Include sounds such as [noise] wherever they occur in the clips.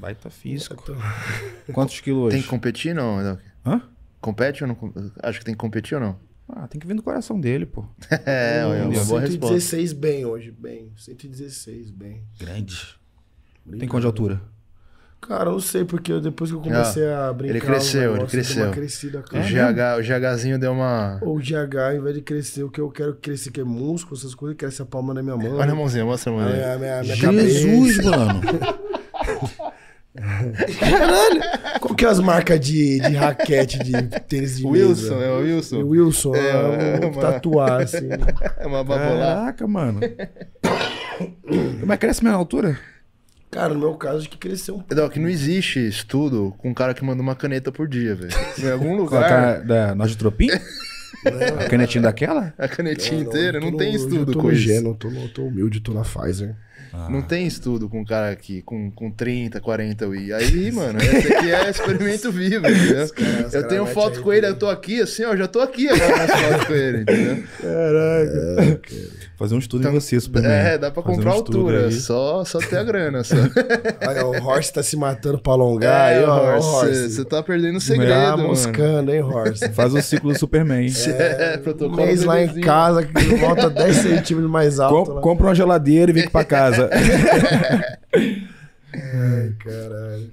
Baita físico. Tô... [laughs] Quantos quilos hoje? Tem que competir não? Hã? Compete ou não? Acho que tem que competir ou não? Ah, tem que vir do coração dele, pô. [laughs] é, é uma boa 116 resposta. bem hoje, bem. 116 bem. Grande. Brincando. Tem quanto de altura? Cara, eu não sei, porque depois que eu comecei ah, a brincar. Ele cresceu, ele cresceu. Uma crescida, é cara. O, GH, o GHzinho deu uma. O GH, ao invés de crescer, o que eu quero crescer, que é músculo, essas coisas, cresce a palma na minha mão. Olha a mãozinha, mostra a mãozinha. Jesus, cabeça. mano. [laughs] Caralho! Qual que é as marcas de, de raquete de tênis de Wilson, mesa? é o Wilson. É Wilson, é, é um é uma... tatuar, assim. [laughs] É uma babolada. Caraca, mano. [coughs] Mas cresce mesmo na altura? Cara, no meu caso, acho que cresceu um pouco. que não existe estudo com um cara que manda uma caneta por dia, velho. Em [laughs] algum lugar. Cara, da Nós de Tropim? É. a canetinha daquela? A canetinha inteira? Não, não tem estudo com isso. Eu tô no geno, tô, tô humilde, tô na Pfizer. Ah. Não tem estudo com um cara aqui com, com 30, 40 Wii. Aí, mano, esse aqui é experimento vivo, [laughs] entendeu? Cara, eu tenho foto com ele, eu tô aqui, assim, ó, já tô aqui agora nas [laughs] fotos com ele, entendeu? Caraca. É, Fazer um estudo então, em você, Superman. É, dá pra comprar um altura, só, só ter a grana, só. [laughs] Olha, o Horst tá se matando pra alongar. É, aí, ó, Horse, Você tá perdendo o segredo, tá mano. moscando, hein, Horst? Faz o ciclo do Superman. É, é, protocolo. Um mês lá em casa, que volta 10 centímetros mais alto. Com, compra uma geladeira e vem pra casa casa. [laughs] Ai, caralho.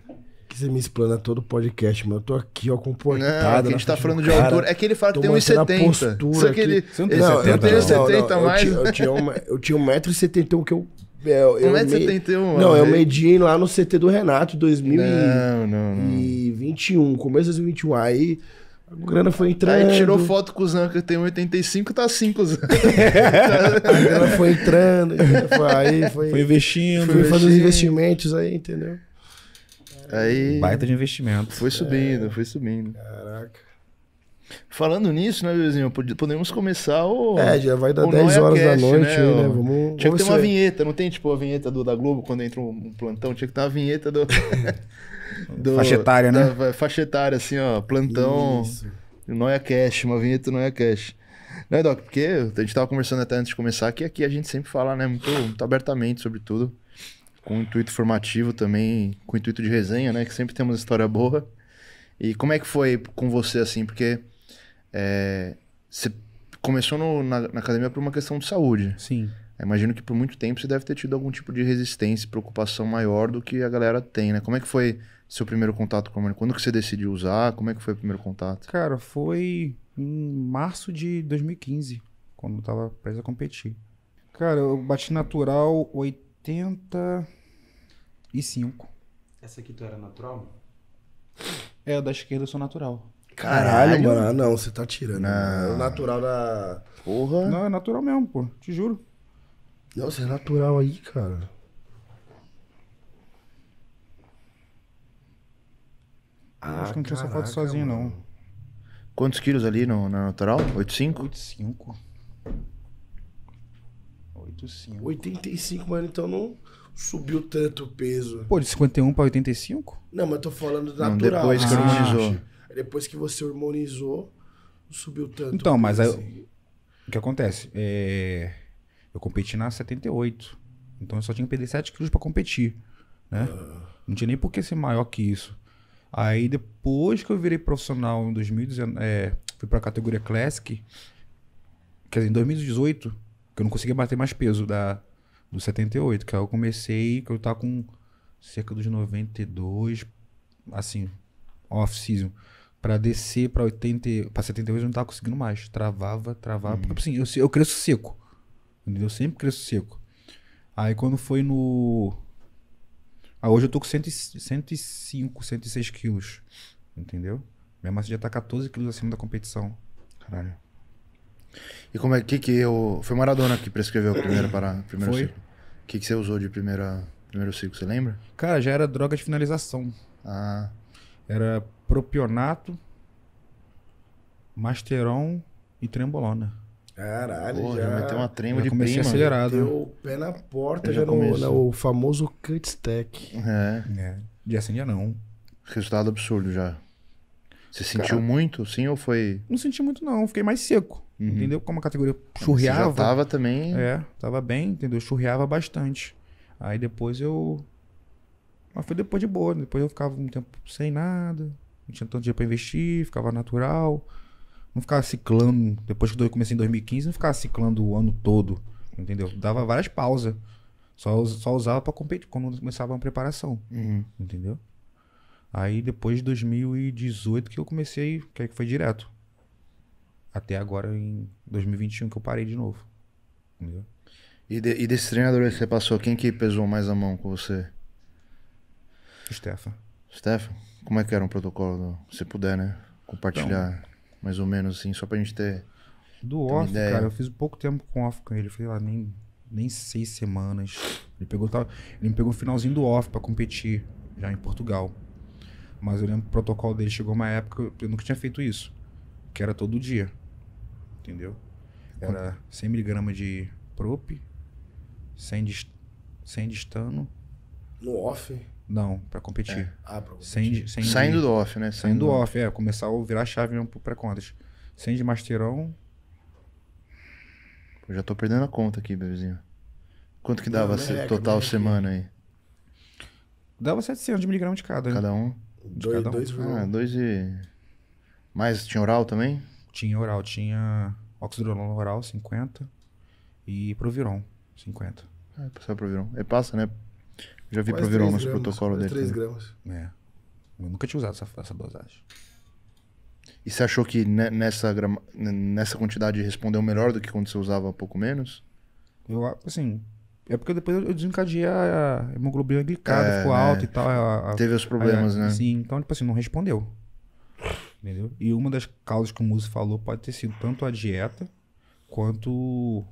Que você me explana todo o podcast, mano. Eu tô aqui, ó, comportado. É, que a gente tá falando de, de altura. é que ele fala que tem 1,70. Você, que ele... não tem não, eu tenho não. 70 mais. Eu tinha, eu tinha, uma, eu tinha 1,71m que eu é, eu, eu, não Não, eu medi lá no CT do Renato, 2021. Não, não, não. 21, começo de 2021. Aí a grana foi entrando. Aí tirou foto com o que tem 85, tá 5 assim Zan. [laughs] a grana foi entrando, foi aí, foi. Foi investindo. Foi fazendo os investimentos aí, entendeu? Aí. Baita de investimento. Foi subindo, é... foi subindo. Caraca. Falando nisso, né, bebezinho? Podemos começar o. É, já vai dar 10 horas Cast, da noite, né? Aí, né? Vamos, tinha vamos que ter uma vinheta, não tem tipo a vinheta do, da Globo quando entra um plantão, tinha que ter uma vinheta do. [laughs] do faixa etária, né? Da, faixa etária, assim, ó, plantão. Isso. Noia Cash, uma vinheta Noia Cash. Né, Doc? Porque a gente tava conversando até antes de começar que aqui a gente sempre fala, né, muito, muito abertamente sobre tudo. Com intuito formativo também, com intuito de resenha, né? Que sempre temos história boa. E como é que foi com você, assim? Porque é, você começou no, na, na, academia por uma questão de saúde. Sim. imagino que por muito tempo você deve ter tido algum tipo de resistência, preocupação maior do que a galera tem, né? Como é que foi seu primeiro contato com a maconha? Quando que você decidiu usar? Como é que foi o primeiro contato? Cara, foi em março de 2015, quando eu tava preso a competir. Cara, eu bati natural 85. Essa aqui tu era natural? É, da esquerda eu sou natural. Caralho, mano. Ah, não, você tá tirando. Não. É o natural da. Porra. Não, é natural mesmo, pô. Te juro. Não, você é natural aí, cara. Ah, acho que não tinha essa ah, foto sozinho, mano. não. Quantos quilos ali no, na natural? 85? 85. 85. 85, mano, então não subiu tanto o peso. Pô, de 51 pra 85? Não, mas eu tô falando natural. Não, depois que eu ah, depois que você hormonizou, subiu tanto. Então, mas aí, o que acontece? É, eu competi na 78. Então eu só tinha que perder 7 quilos para competir. Né? Ah. Não tinha nem por que ser maior que isso. Aí depois que eu virei profissional em 2019, é, fui para a categoria Classic, quer dizer, em 2018, que eu não conseguia bater mais peso da, do 78, que aí eu comecei, que eu tava com cerca dos 92, assim, off-season para descer para 80, para 72 eu não tava conseguindo mais. Travava, travava. Hum. Porque tipo assim, eu, eu cresço seco. Entendeu? Eu sempre cresço seco. Aí quando foi no. Ah, hoje eu tô com 100, 105, 106 quilos. Entendeu? Minha massa já tá 14 quilos acima da competição. Caralho. E como é que que eu. Foi Maradona que prescreveu a primeira para primeiro foi? ciclo. O que, que você usou de primeira, primeiro ciclo, você lembra? Cara, já era droga de finalização. Ah. Era propionato, masteron e trembolona. Caralho, Porra, já. Meteu uma trema de comecei prima, acelerado. Meteu né? o pé na porta já, já no, no, né, famoso cut stack. É. é. De assim dia não. Resultado absurdo já. Você Cara, sentiu muito, sim, ou foi... Não senti muito não, fiquei mais seco. Uhum. Entendeu? Como a categoria churriava. Ah, você já tava também... É, tava bem, entendeu? Churriava bastante. Aí depois eu... Mas foi depois de boa, depois eu ficava um tempo sem nada, não tinha tanto dinheiro pra investir, ficava natural. Não ficava ciclando. Depois que eu comecei em 2015, não ficava ciclando o ano todo. Entendeu? Dava várias pausas. Só, só usava pra competir quando começava uma preparação. Uhum. Entendeu? Aí depois de 2018 que eu comecei, que aí foi direto. Até agora em 2021 que eu parei de novo. Entendeu? E, de, e desse treinador que você passou, quem que pesou mais a mão com você? Stefan. Stefan, como é que era um protocolo? Se puder, né? Compartilhar então, mais ou menos assim, só pra gente ter. Do ter off, ideia. cara, eu fiz pouco tempo com off com ele. Foi lá, nem, nem seis semanas. Ele pegou, tava, ele me pegou no finalzinho do off pra competir, já em Portugal. Mas eu lembro que o protocolo dele chegou uma época, eu nunca tinha feito isso. Que era todo dia. Entendeu? Era 100mg de prop, 100 de, 100 de estano. No off? Não, para competir. É. Ah, pra competir. Sem, sem Saindo do off, né? Saindo, do off, é. Começar a virar chave mesmo pro pré-contas. Sem de Masterão. já tô perdendo a conta aqui, bebezinho. Quanto que dava é, total é semana aí? Dava 700 miligramas de cada. Cada um? De dois, cada um. Dois, ah, dois e... Mais, tinha oral também? Tinha oral, tinha oxidrolona oral, 50. E Proviron, 50. Ah, passar Proviron. É passa, né? Já vi Quase Virou nos protocolos dele. 3 gramas. É. Eu nunca tinha usado essa, essa dosagem. E você achou que nessa, nessa quantidade respondeu melhor do que quando você usava pouco menos? Eu, assim. É porque depois eu desencadeei a hemoglobina glicada, É, ficou né? alta e tal. a- a- Teve os problemas, a- né? Sim, então, tipo assim, não respondeu. Entendeu? E uma das causas que o Muzi falou pode ter sido tanto a dieta quanto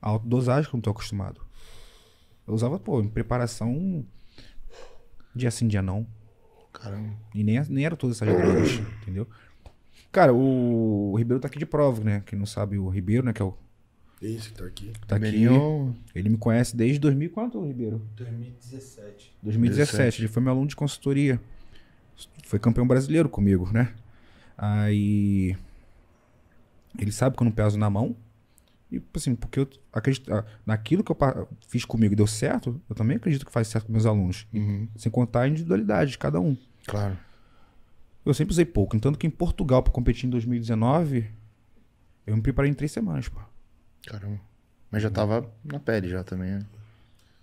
a autodosagem que eu não tô acostumado. Eu usava, pô, em preparação dia sim, dia não. Caramba. E nem, nem era todas essas drogas, [clears throat] entendeu? Cara, o, o, Ribeiro tá aqui de prova, né? Quem não sabe, o Ribeiro, né? Que é o. Isso, tá aqui. Tá Ribeirinho... aqui. Ele me conhece desde 2000, quanto, Ribeiro? 2017. 2017. Ele foi meu aluno de consultoria. Foi campeão brasileiro comigo, né? Aí. Ele sabe que eu não peso na mão. E, tipo assim, porque eu acredito. Ah, naquilo que eu fiz comigo e deu certo, eu também acredito que faz certo com meus alunos. Uhum. Sem contar a individualidade de cada um. Claro. Eu sempre usei pouco. Tanto que em Portugal, para competir em 2019, eu me preparei em três semanas, pô. Caramba. Mas já hum. tava na pele já também, né?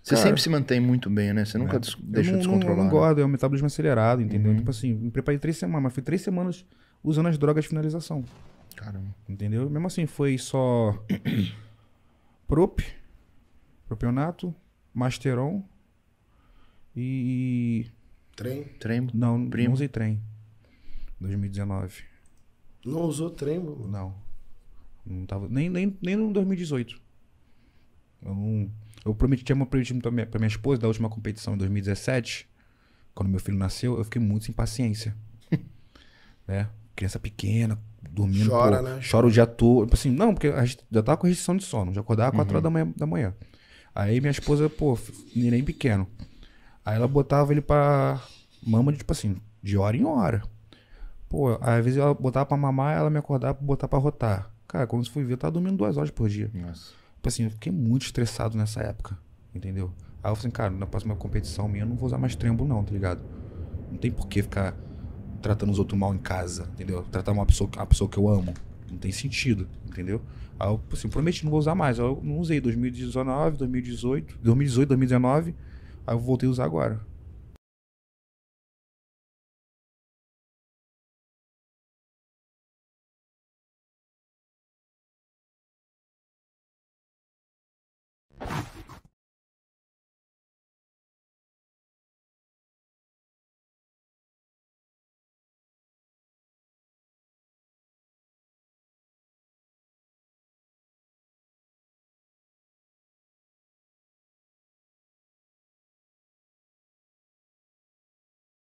Você Cara, sempre se mantém muito bem, né? Você nunca é. des deixa não, descontrolar. Eu não né? engordo, é um metabolismo acelerado, entendeu? Uhum. Tipo assim, me preparei três semanas, mas fui três semanas usando as drogas de finalização. Caramba. Entendeu? Mesmo assim, foi só [coughs] prop, propionato, masteron e... Trem? Trem. Não, primo. não usei trem. 2019. Não usou trem, mano? Não. Não tava, nem, nem, nem no 2018. Eu, não, eu prometi, tinha prometido pra minha, pra minha esposa da última competição em 2017, quando meu filho nasceu, eu fiquei muito sem paciência. [laughs] né? Criança pequena, dormindo. Chora, pô, né? Chora o dia todo. Tipo assim, não, porque a gente já tava tá com restrição de sono. Já acordava 4 uhum. horas da manhã, da manhã. Aí minha esposa, pô, neném pequeno. Aí ela botava ele pra mama, de, tipo assim, de hora em hora. Pô, às vezes ela botava pra mamar, ela me acordava pra botar pra rotar. Cara, quando você foi ver, eu tava dormindo duas horas por dia. Nossa. Tipo assim, eu fiquei muito estressado nessa época, entendeu? Aí eu falei assim, cara, na próxima competição minha eu não vou usar mais trembo não, tá ligado? Não tem por que ficar tratando os outros mal em casa, entendeu? Tratar uma pessoa, a pessoa que eu amo. Não tem sentido, entendeu? Aí eu assim, prometi, não vou usar mais. Aí eu não usei 2019, 2018, 2018, 2019. Aí eu voltei a usar agora.